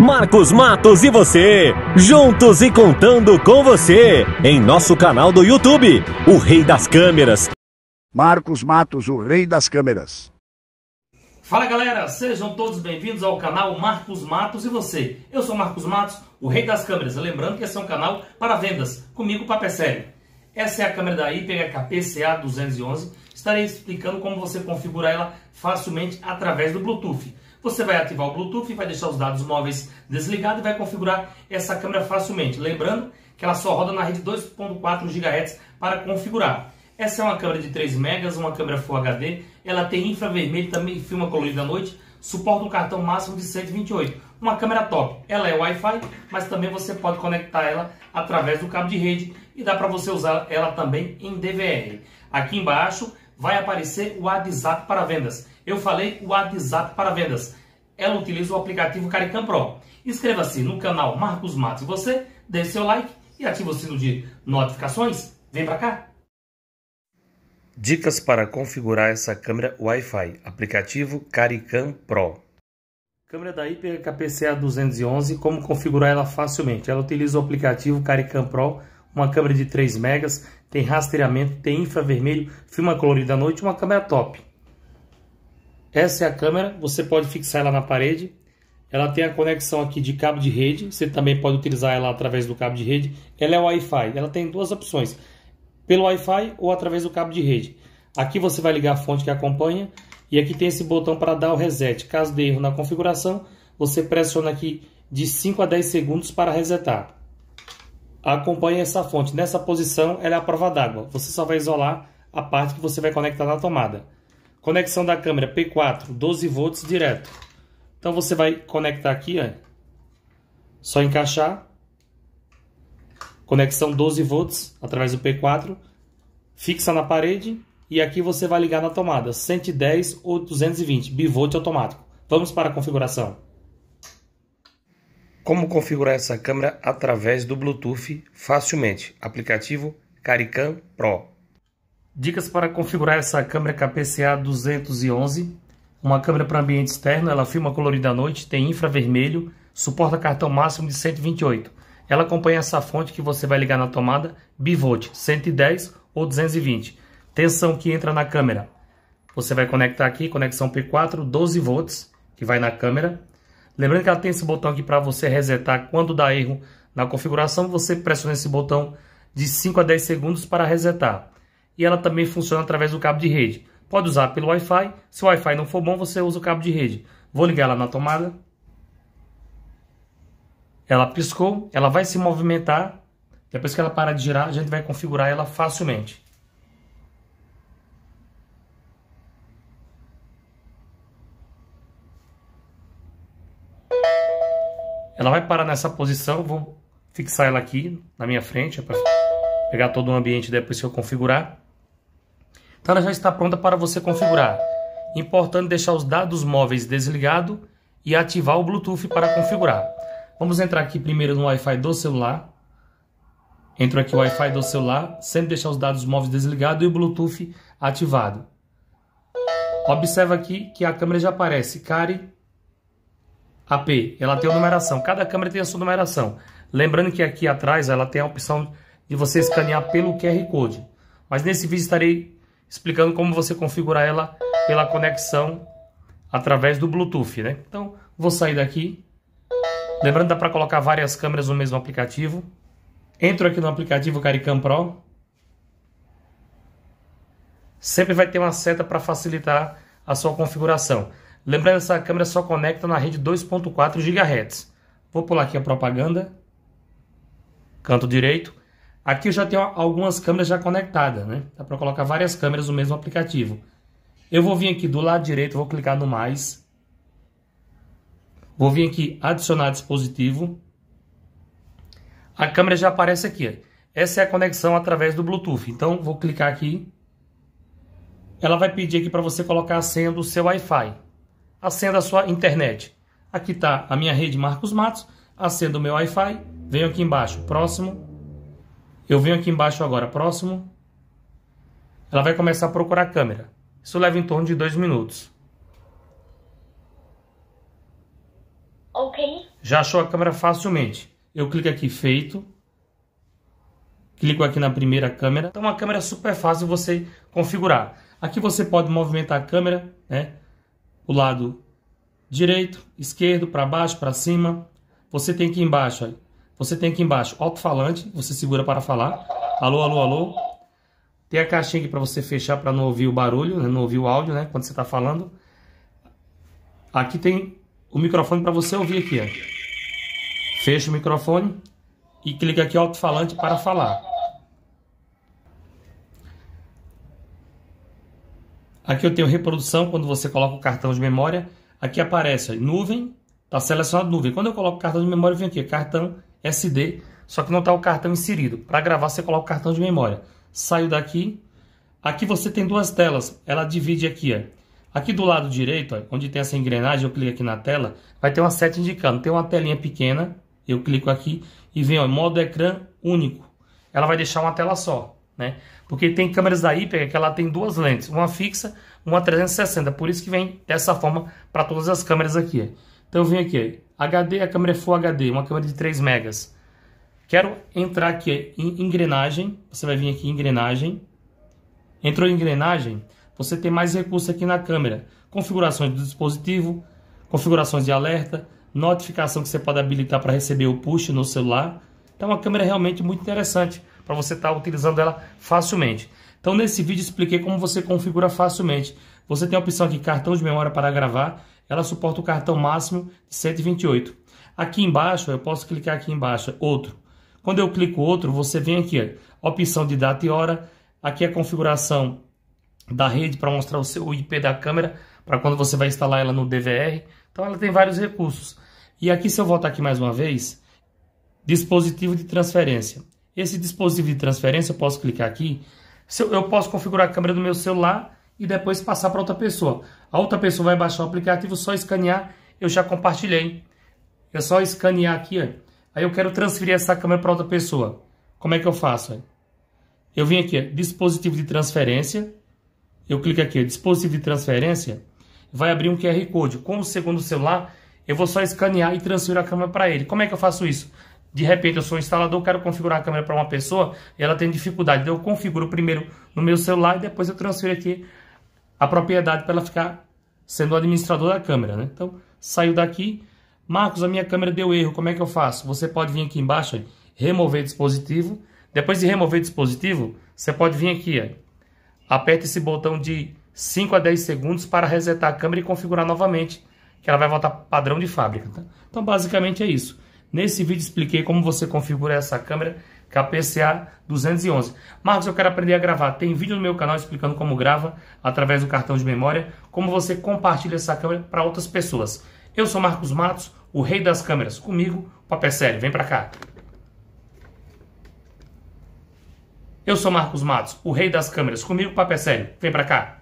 Marcos Matos e você, juntos e contando com você, em nosso canal do YouTube, o Rei das Câmeras. Marcos Matos, o Rei das Câmeras. Fala galera, sejam todos bem-vindos ao canal Marcos Matos e você. Eu sou Marcos Matos, o Rei das Câmeras. Lembrando que esse é um canal para vendas, comigo Papo Sério. Essa é a câmera da IPHP PCA 211. Estarei explicando como você configurar ela facilmente através do Bluetooth. Você vai ativar o Bluetooth, vai deixar os dados móveis desligados e vai configurar essa câmera facilmente. Lembrando que ela só roda na rede 2.4 GHz para configurar. Essa é uma câmera de 3 megas, uma câmera Full HD, ela tem infravermelho, também filma colorido à noite, suporta um cartão máximo de 128. Uma câmera top. Ela é Wi-Fi, mas também você pode conectar ela através do cabo de rede e dá para você usar ela também em DVR. Aqui embaixo vai aparecer o WhatsApp para vendas. Eu falei o WhatsApp para vendas. Ela utiliza o aplicativo Caricam Pro. Inscreva-se no canal Marcos Matos. Você deixe seu like e ative o sino de notificações. Vem para cá. Dicas para configurar essa câmera Wi-Fi. Aplicativo Caricam Pro. Câmera da Hyper 211, como configurar ela facilmente? Ela utiliza o aplicativo Caricam Pro, uma câmera de 3 megas, tem rastreamento, tem infravermelho, filma colorido à noite, uma câmera top. Essa é a câmera, você pode fixar ela na parede. Ela tem a conexão aqui de cabo de rede, você também pode utilizar ela através do cabo de rede. Ela é Wi-Fi, ela tem duas opções, pelo Wi-Fi ou através do cabo de rede. Aqui você vai ligar a fonte que acompanha e aqui tem esse botão para dar o reset. Caso de erro na configuração, você pressiona aqui de 5 a 10 segundos para resetar. Acompanhe essa fonte. Nessa posição, ela é a prova d'água. Você só vai isolar a parte que você vai conectar na tomada. Conexão da câmera P4, 12 volts direto. Então você vai conectar aqui, ó. Só encaixar. Conexão 12 volts através do P4. Fixa na parede e aqui você vai ligar na tomada 110 ou 220 bivolt automático. Vamos para a configuração. Como configurar essa câmera através do Bluetooth facilmente? Aplicativo Caricam Pro. Dicas para configurar essa câmera KPCA 211, uma câmera para ambiente externo, ela filma colorido à noite, tem infravermelho, suporta cartão máximo de 128. Ela acompanha essa fonte que você vai ligar na tomada, bivolt 110 ou 220. Tensão que entra na câmera. Você vai conectar aqui, conexão P4, 12 volts, que vai na câmera. Lembrando que ela tem esse botão aqui para você resetar quando dá erro na configuração, você pressiona esse botão de 5 a 10 segundos para resetar e ela também funciona através do cabo de rede. Pode usar pelo Wi-Fi. Se o Wi-Fi não for bom, você usa o cabo de rede. Vou ligar ela na tomada. Ela piscou, ela vai se movimentar. Depois que ela parar de girar, a gente vai configurar ela facilmente. Ela vai parar nessa posição, vou fixar ela aqui na minha frente pegar todo o ambiente depois que eu configurar. Então ela já está pronta para você configurar. Importante deixar os dados móveis desligado e ativar o Bluetooth para configurar. Vamos entrar aqui primeiro no Wi-Fi do celular. Entro aqui o Wi-Fi do celular, sempre deixar os dados móveis desligados e o Bluetooth ativado. Observa aqui que a câmera já aparece CARI AP. Ela tem a numeração. Cada câmera tem a sua numeração. Lembrando que aqui atrás ela tem a opção de você escanear pelo QR Code. Mas nesse vídeo estarei explicando como você configurar ela pela conexão através do Bluetooth, né? Então, vou sair daqui. Lembrando, dá para colocar várias câmeras no mesmo aplicativo. Entro aqui no aplicativo CariCam Pro. Sempre vai ter uma seta para facilitar a sua configuração. Lembrando, essa câmera só conecta na rede 2.4 GHz. Vou pular aqui a propaganda. Canto direito. Aqui eu já tenho algumas câmeras já conectadas, né? Dá para colocar várias câmeras no mesmo aplicativo. Eu vou vir aqui do lado direito, vou clicar no mais. Vou vir aqui adicionar dispositivo. A câmera já aparece aqui. Essa é a conexão através do Bluetooth. Então vou clicar aqui. Ela vai pedir aqui para você colocar a senha do seu Wi-Fi. A senha da sua internet. Aqui está a minha rede Marcos Matos. A senha do meu Wi-Fi. Venho aqui embaixo. Próximo. Eu venho aqui embaixo agora, próximo. Ela vai começar a procurar a câmera. Isso leva em torno de dois minutos. Ok. Já achou a câmera facilmente. Eu clico aqui feito. Clico aqui na primeira câmera. Então, uma câmera super fácil você configurar. Aqui você pode movimentar a câmera, né? O lado direito, esquerdo, para baixo, para cima. Você tem aqui embaixo, você tem aqui embaixo alto-falante, você segura para falar. Alô, alô, alô. Tem a caixinha aqui para você fechar para não ouvir o barulho, né? não ouvir o áudio, né? Quando você está falando. Aqui tem o microfone para você ouvir aqui, ó. Fecha o microfone e clica aqui alto-falante para falar. Aqui eu tenho reprodução, quando você coloca o cartão de memória, aqui aparece ó, nuvem, está selecionado nuvem. Quando eu coloco o cartão de memória, vem aqui, cartão SD, só que não está o cartão inserido. Para gravar, você coloca o cartão de memória. Saio daqui. Aqui você tem duas telas. Ela divide aqui. Ó. Aqui do lado direito, ó, onde tem essa engrenagem, eu clico aqui na tela. Vai ter uma seta indicando. Tem uma telinha pequena. Eu clico aqui e vem ó, modo ecrã único. Ela vai deixar uma tela só. Né? Porque tem câmeras da Hyper que ela tem duas lentes, uma fixa, uma 360, por isso que vem dessa forma para todas as câmeras aqui. Então eu venho aqui, HD, a câmera é Full HD, uma câmera de 3 megas. Quero entrar aqui em engrenagem, você vai vir aqui em engrenagem. Entrou em engrenagem, você tem mais recursos aqui na câmera. Configurações do dispositivo, configurações de alerta, notificação que você pode habilitar para receber o push no celular. Então é uma câmera realmente muito interessante para você estar tá utilizando ela facilmente. Então nesse vídeo expliquei como você configura facilmente. Você tem a opção aqui cartão de memória para gravar ela suporta o cartão máximo de 128. Aqui embaixo, eu posso clicar aqui embaixo, é outro. Quando eu clico outro, você vem aqui, ó, opção de data e hora, aqui é a configuração da rede para mostrar o, seu, IP da câmera, para quando você vai instalar ela no DVR. Então ela tem vários recursos. E aqui se eu voltar aqui mais uma vez, dispositivo de transferência. Esse dispositivo de transferência, eu posso clicar aqui, eu posso configurar a câmera do meu celular e depois passar para outra pessoa. A outra pessoa vai baixar o aplicativo, só escanear, eu já compartilhei. É só escanear aqui, ó. Aí eu quero transferir essa câmera para outra pessoa. Como é que eu faço? Eu vim aqui, ó, dispositivo de transferência. Eu clico aqui, ó, dispositivo de transferência. Vai abrir um QR Code. Com o segundo celular, eu vou só escanear e transferir a câmera para ele. Como é que eu faço isso? De repente, eu sou instalador, quero configurar a câmera para uma pessoa e ela tem dificuldade. Então, eu configuro primeiro no meu celular e depois eu transfiro aqui a propriedade para ela ficar sendo o administrador da câmera, né? Então, saiu daqui, Marcos, a minha câmera deu erro, como é que eu faço? Você pode vir aqui embaixo, remover dispositivo. Depois de remover dispositivo, você pode vir aqui, ó, aperta esse botão de 5 a 10 segundos para resetar a câmera e configurar novamente, que ela vai voltar padrão de fábrica. Tá? Então, basicamente é isso. Nesse vídeo expliquei como você configura essa câmera KPCA 211. Marcos, eu quero aprender a gravar. Tem vídeo no meu canal explicando como grava através do cartão de memória, como você compartilha essa câmera para outras pessoas. Eu sou Marcos Matos, o rei das câmeras. Comigo, papel sério. Vem para cá. Eu sou Marcos Matos, o rei das câmeras. Comigo, papel sério. Vem para cá.